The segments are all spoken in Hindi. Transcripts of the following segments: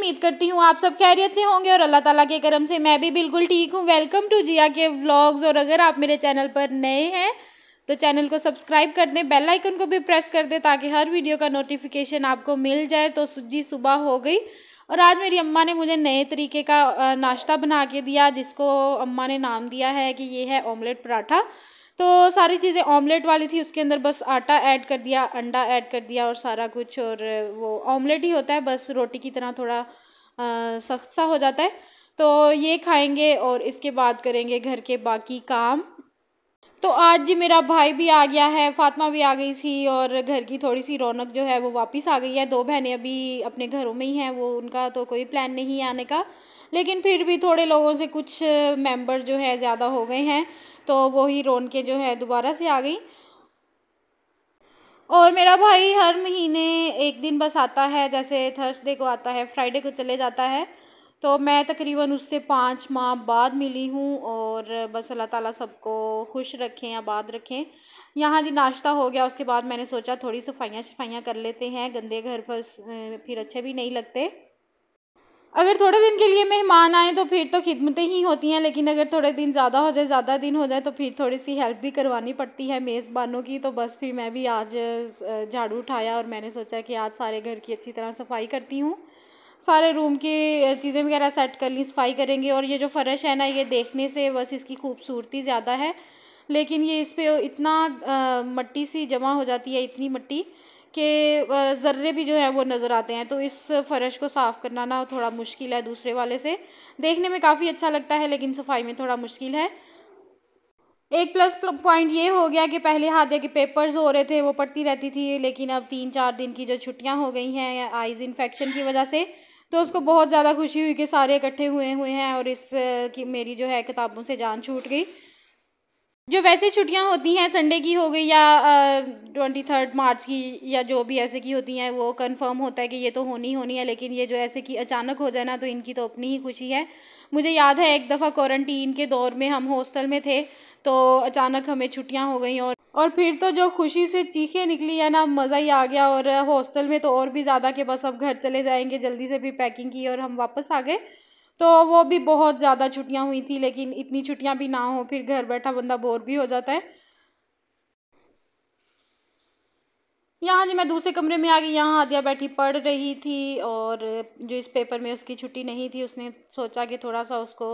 उम्मीद करती हूँ आप सब खैरियत से होंगे और अल्लाह ताला के करम से मैं भी बिल्कुल ठीक हूँ वेलकम टू जिया के व्लॉग्स और अगर आप मेरे चैनल पर नए हैं तो चैनल को सब्सक्राइब कर दें बेल आइकन को भी प्रेस कर दें ताकि हर वीडियो का नोटिफिकेशन आपको मिल जाए तो जी सुबह हो गई और आज मेरी अम्मा ने मुझे नए तरीके का नाश्ता बना के दिया जिसको अम्मा ने नाम दिया है कि ये है ऑमलेट पराठा तो सारी चीज़ें ऑमलेट वाली थी उसके अंदर बस आटा ऐड कर दिया अंडा ऐड कर दिया और सारा कुछ और वो ऑमलेट ही होता है बस रोटी की तरह थोड़ा सख्त सा हो जाता है तो ये खाएंगे और इसके बाद करेंगे घर के बाकी काम तो आज मेरा भाई भी आ गया है फातिमा भी आ गई थी और घर की थोड़ी सी रौनक जो है वो वापस आ गई है दो बहनें अभी अपने घरों में ही हैं वो उनका तो कोई प्लान नहीं है आने का लेकिन फिर भी थोड़े लोगों से कुछ मेंबर जो है ज़्यादा हो गए हैं तो वही रोन के जो है दोबारा से आ गई और मेरा भाई हर महीने एक दिन बस आता है जैसे थर्सडे को आता है फ्राइडे को चले जाता है तो मैं तकरीबन उससे पाँच माह बाद मिली हूँ और बस अल्लाह ताला सबको खुश रखें आबाद रखें यहाँ जी नाश्ता हो गया उसके बाद मैंने सोचा थोड़ी सफाइयाँ शफाइयाँ कर लेते हैं गंदे घर पर फिर अच्छे भी नहीं लगते अगर थोड़े दिन के लिए मेहमान आए तो फिर तो खिदमतें ही होती हैं लेकिन अगर थोड़े दिन ज़्यादा हो जाए ज़्यादा दिन हो जाए तो फिर थोड़ी सी हेल्प भी करवानी पड़ती है मेज़बानों की तो बस फिर मैं भी आज झाड़ू उठाया और मैंने सोचा कि आज सारे घर की अच्छी तरह सफाई करती हूँ सारे रूम की चीज़ें वगैरह सेट कर ली सफाई करेंगे और ये जो फ़र्श है ना ये देखने से बस इसकी खूबसूरती ज़्यादा है लेकिन ये इस पर इतना मट्टी सी जमा हो जाती है इतनी मट्टी के ज़र्रे भी जो हैं वो नज़र आते हैं तो इस फ़र्श को साफ़ करना ना थोड़ा मुश्किल है दूसरे वाले से देखने में काफ़ी अच्छा लगता है लेकिन सफाई में थोड़ा मुश्किल है एक प्लस पॉइंट ये हो गया कि पहले हाथ के पेपर्स हो रहे थे वो पढ़ती रहती थी लेकिन अब तीन चार दिन की जो छुट्टियाँ हो गई हैं आइज़ इन्फेक्शन की वजह से तो उसको बहुत ज़्यादा खुशी हुई कि सारे इकट्ठे हुए हुए हैं और इस की मेरी जो है किताबों से जान छूट गई जो वैसे छुट्टियां होती हैं संडे की हो गई या ट्वेंटी थर्ड मार्च की या जो भी ऐसे की होती हैं वो कंफर्म होता है कि ये तो होनी ही होनी है लेकिन ये जो ऐसे की अचानक हो जाए ना तो इनकी तो अपनी ही खुशी है मुझे याद है एक दफ़ा क्वारंटीन के दौर में हम हॉस्टल में थे तो अचानक हमें छुट्टियाँ हो गई और और फिर तो जो खुशी से चीखें निकली है ना मज़ा ही आ गया और हॉस्टल में तो और भी ज़्यादा के बस अब घर चले जाएंगे जल्दी से भी पैकिंग की और हम वापस आ गए तो वो भी बहुत ज़्यादा छुट्टियाँ हुई थी लेकिन इतनी छुट्टियाँ भी ना हो फिर घर बैठा बंदा बोर भी हो जाता है यहाँ जी मैं दूसरे कमरे में आ गई यहाँ आदिया बैठी पढ़ रही थी और जो इस पेपर में उसकी छुट्टी नहीं थी उसने सोचा कि थोड़ा सा उसको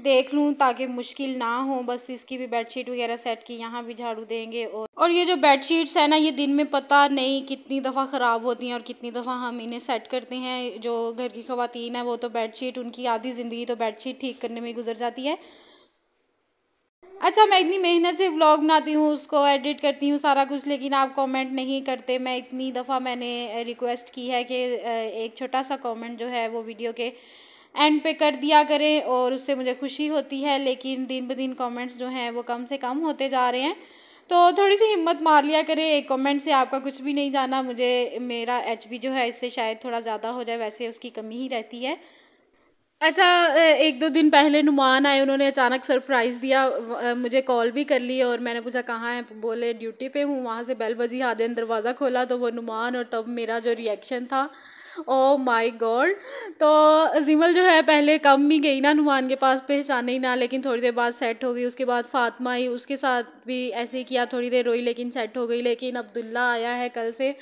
देख लूँ ताकि मुश्किल ना हो बस इसकी भी बेडशीट वगैरह सेट की यहाँ भी झाड़ू देंगे और और ये जो बेडशीट्स है ना ये दिन में पता नहीं कितनी दफ़ा ख़राब होती हैं और कितनी दफ़ा हम इन्हें सेट करते हैं जो घर की खातन है वो तो बेडशीट उनकी आधी ज़िंदगी तो बेडशीट ठीक करने में गुजर जाती है अच्छा मैं इतनी मेहनत से व्लॉग बनाती हूँ उसको एडिट करती हूँ सारा कुछ लेकिन आप कमेंट नहीं करते मैं इतनी दफ़ा मैंने रिक्वेस्ट की है कि एक छोटा सा कमेंट जो है वो वीडियो के एंड पे कर दिया करें और उससे मुझे खुशी होती है लेकिन दिन ब दिन कमेंट्स जो हैं वो कम से कम होते जा रहे हैं तो थोड़ी सी हिम्मत मार लिया करें एक कमेंट से आपका कुछ भी नहीं जाना मुझे मेरा एच जो है इससे शायद थोड़ा ज़्यादा हो जाए वैसे उसकी कमी ही रहती है अच्छा एक दो दिन पहले नुमान आए उन्होंने अचानक सरप्राइज़ दिया मुझे कॉल भी कर ली और मैंने पूछा कहाँ है बोले ड्यूटी पे हूँ वहाँ से बेल बजी आधे दरवाज़ा खोला तो वो नुमान और तब मेरा जो रिएक्शन था ओ माय गॉड तो अजीमल जो है पहले कम ही गई ना नुमान के पास पहचाने ही ना लेकिन थोड़ी देर बाद सेट हो गई उसके बाद फातमा ही उसके साथ भी ऐसे ही किया थोड़ी देर रोई लेकिन सेट हो गई लेकिन अब्दुल्ला आया है कल से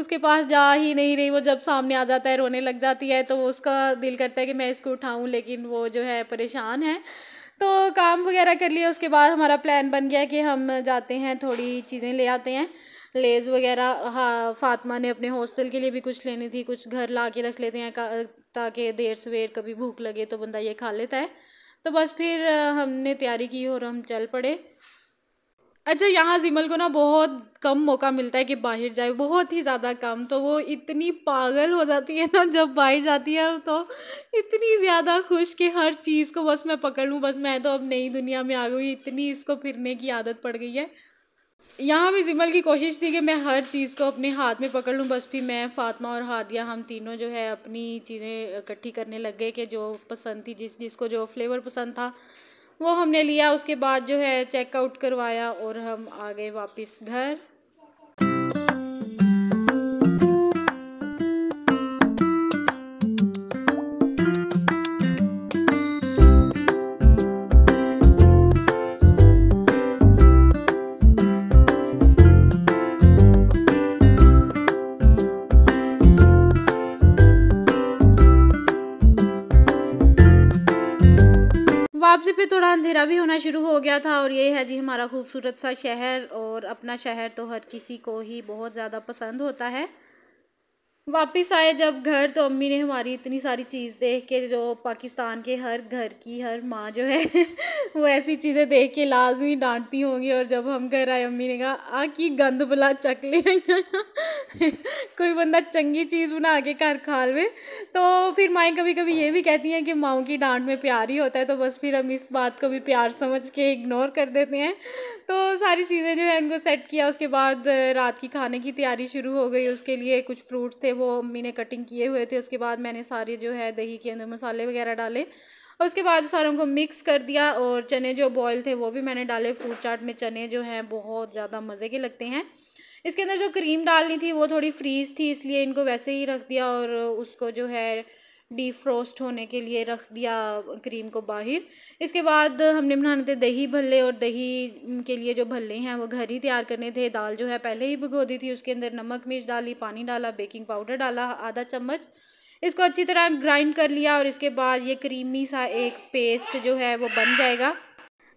उसके पास जा ही नहीं रही वो जब सामने आ जाता है रोने लग जाती है तो उसका दिल करता है कि मैं इसको उठाऊँ लेकिन वो जो है परेशान है तो काम वगैरह कर लिया उसके बाद हमारा प्लान बन गया कि हम जाते हैं थोड़ी चीज़ें ले आते हैं लेज़ वगैरह हाँ फातमा ने अपने हॉस्टल के लिए भी कुछ लेनी थी कुछ घर ला के रख लेते हैं ताकि देर सवेर कभी भूख लगे तो बंदा ये खा लेता है तो बस फिर हमने तैयारी की और हम चल पड़े अच्छा यहाँ जिमल को ना बहुत कम मौका मिलता है कि बाहर जाए बहुत ही ज़्यादा कम तो वो इतनी पागल हो जाती है ना जब बाहर जाती है तो इतनी ज़्यादा खुश कि हर चीज़ को बस मैं पकड़ लूँ बस मैं तो अब नई दुनिया में आ गई इतनी इसको फिरने की आदत पड़ गई है यहाँ भी जिमल की कोशिश थी कि मैं हर चीज़ को अपने हाथ में पकड़ लूँ बस भी मैं फ़ातिमा और हादिया हम तीनों जो है अपनी चीज़ें इकट्ठी करने लग गए कि जो पसंद थी जिस जिसको जो फ्लेवर पसंद था वो हमने लिया उसके बाद जो है चेकआउट करवाया और हम आ गए वापस घर फिर थोड़ा अंधेरा भी होना शुरू हो गया था और ये है जी हमारा खूबसूरत सा शहर और अपना शहर तो हर किसी को ही बहुत ज़्यादा पसंद होता है वापस आए जब घर तो अम्मी ने हमारी इतनी सारी चीज़ देख के जो पाकिस्तान के हर घर की हर माँ जो है वो ऐसी चीज़ें देख के लाजमी डांटती होंगी और जब हम घर आए अम्मी ने कहा आ की गंद बुला चक ले कोई बंदा चंगी चीज़ बना के घर खाल में तो फिर माएँ कभी कभी ये भी कहती हैं कि माओ की डांट में प्यार ही होता है तो बस फिर हम इस बात को भी प्यार समझ के इग्नोर कर देते हैं तो सारी चीज़ें जो है उनको सेट किया उसके बाद रात की खाने की तैयारी शुरू हो गई उसके लिए कुछ फ्रूट थे वो मम्मी ने कटिंग किए हुए थे उसके बाद मैंने सारे जो है दही के अंदर मसाले वगैरह डाले और उसके बाद सारों को मिक्स कर दिया और चने जो बॉयल थे वो भी मैंने डाले फ्रूट चाट में चने जो हैं बहुत ज़्यादा मज़े के लगते हैं इसके अंदर जो क्रीम डालनी थी वो थोड़ी फ्रीज़ थी इसलिए इनको वैसे ही रख दिया और उसको जो है डीफ्रोस्ट होने के लिए रख दिया क्रीम को बाहर इसके बाद हमने बनाने थे दही भल्ले और दही के लिए जो भल्ले हैं वो घर ही तैयार करने थे दाल जो है पहले ही भिगो दी थी उसके अंदर नमक मिर्च डाली पानी डाला बेकिंग पाउडर डाला आधा चम्मच इसको अच्छी तरह ग्राइंड कर लिया और इसके बाद ये क्रीमी सा एक पेस्ट जो है वो बन जाएगा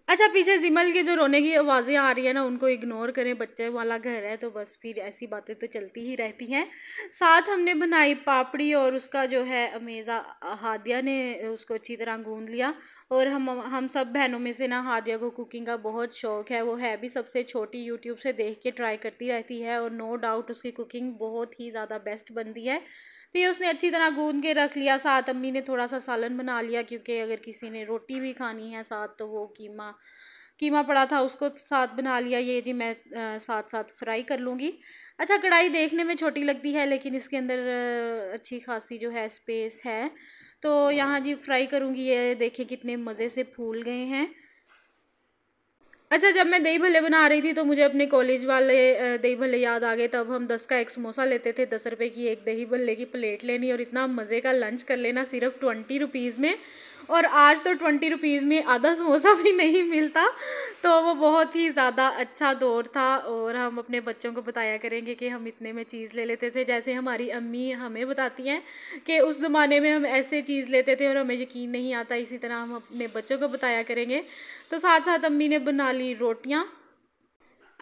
अच्छा पीछे जिमल के जो रोने की आवाज़ें आ रही है ना उनको इग्नोर करें बच्चे वाला घर है तो बस फिर ऐसी बातें तो चलती ही रहती हैं साथ हमने बनाई पापड़ी और उसका जो है अमेज़ा हादिया ने उसको अच्छी तरह गूंद लिया और हम हम सब बहनों में से ना हादिया को कुकिंग का बहुत शौक़ है वो है भी सबसे छोटी यूट्यूब से देख के ट्राई करती रहती है और नो डाउट उसकी कुकिंग बहुत ही ज़्यादा बेस्ट बनती है तो ये उसने अच्छी तरह गूंद के रख लिया साथ अम्मी ने थोड़ा सा सालन बना लिया क्योंकि अगर किसी ने रोटी भी खानी है साथ तो वो कीमा कीमा पड़ा था उसको साथ बना लिया ये जी मैं आ, साथ साथ फ्राई कर लूँगी अच्छा कढ़ाई देखने में छोटी लगती है लेकिन इसके अंदर अच्छी खासी जो है स्पेस है तो यहाँ जी फ्राई करूँगी ये देखें कितने मज़े से फूल गए हैं अच्छा जब मैं दही भल्ले बना रही थी तो मुझे अपने कॉलेज वाले दही भल्ले याद आ गए तब हम दस का एक समोसा लेते थे दस रुपये की एक दही भल्ले की प्लेट लेनी और इतना मज़े का लंच कर लेना सिर्फ ट्वेंटी रुपीज़ में और आज तो ट्वेंटी रुपीज़ में आधा समोसा भी नहीं मिलता तो वो बहुत ही ज़्यादा अच्छा दौर था और हम अपने बच्चों को बताया करेंगे कि हम इतने में चीज़ ले लेते थे जैसे हमारी अम्मी हमें बताती हैं कि उस ज़माने में हम ऐसे चीज़ लेते थे और हमें यकीन नहीं आता इसी तरह हम अपने बच्चों को बताया करेंगे तो साथ साथ अम्मी ने बना ली रोटियाँ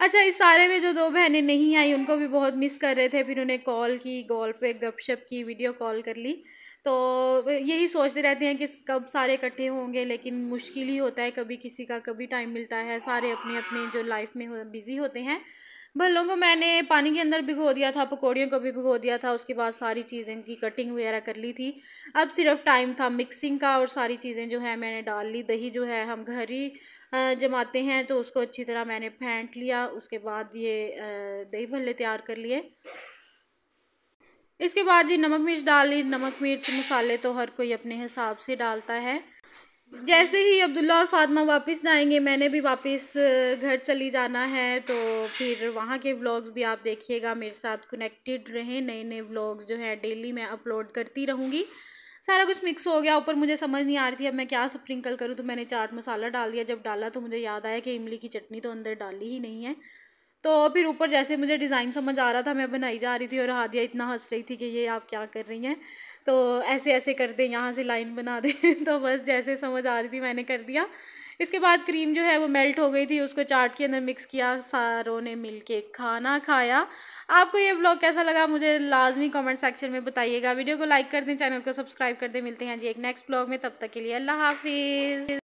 अच्छा इस सारे में जो दो बहनें नहीं आई उनको भी बहुत मिस कर रहे थे फिर उन्हें कॉल की कॉल पे गपशप की वीडियो कॉल कर ली तो यही सोचते रहते हैं कि कब सारे इकट्ठे होंगे लेकिन मुश्किल ही होता है कभी किसी का कभी टाइम मिलता है सारे अपने अपने जो लाइफ में हो, बिज़ी होते हैं भल्लों को मैंने पानी के अंदर भिगो दिया था पकौड़ियों को भी भिगो दिया था उसके बाद सारी चीज़ें की कटिंग वगैरह कर ली थी अब सिर्फ टाइम था मिक्सिंग का और सारी चीज़ें जो है मैंने डाल ली दही जो है हम घर ही जमाते हैं तो उसको अच्छी तरह मैंने फेंट लिया उसके बाद ये दही भल्ले तैयार कर लिए इसके बाद जी नमक मिर्च डाल ली नमक मिर्च मसाले तो हर कोई अपने हिसाब से डालता है जैसे ही अब्दुल्ला और फातिमा वापस जाएंगे मैंने भी वापस घर चली जाना है तो फिर वहाँ के व्लॉग्स भी आप देखिएगा मेरे साथ कनेक्टेड रहें नए नए व्लॉग्स जो हैं डेली मैं अपलोड करती रहूँगी सारा कुछ मिक्स हो गया ऊपर मुझे समझ नहीं आ रही थी अब मैं क्या स्प्रिंकल करूँ तो मैंने चाट मसाला डाल दिया जब डाला तो मुझे याद आया कि इमली की चटनी तो अंदर डाली ही नहीं है तो फिर ऊपर जैसे मुझे डिज़ाइन समझ आ रहा था मैं बनाई जा रही थी और हादिया इतना हंस रही थी कि ये आप क्या कर रही हैं तो ऐसे ऐसे कर दें यहाँ से लाइन बना दें तो बस जैसे समझ आ रही थी मैंने कर दिया इसके बाद क्रीम जो है वो मेल्ट हो गई थी उसको चाट के अंदर मिक्स किया सारों ने मिल के खाना खाया आपको ये ब्लॉग कैसा लगा मुझे लाजमी कमेंट सेक्शन में बताइएगा वीडियो को लाइक कर दें चैनल को सब्सक्राइब कर दें मिलते हैं जी एक नेक्स्ट ब्लॉग में तब तक के लिए अल्लाह हाफिज़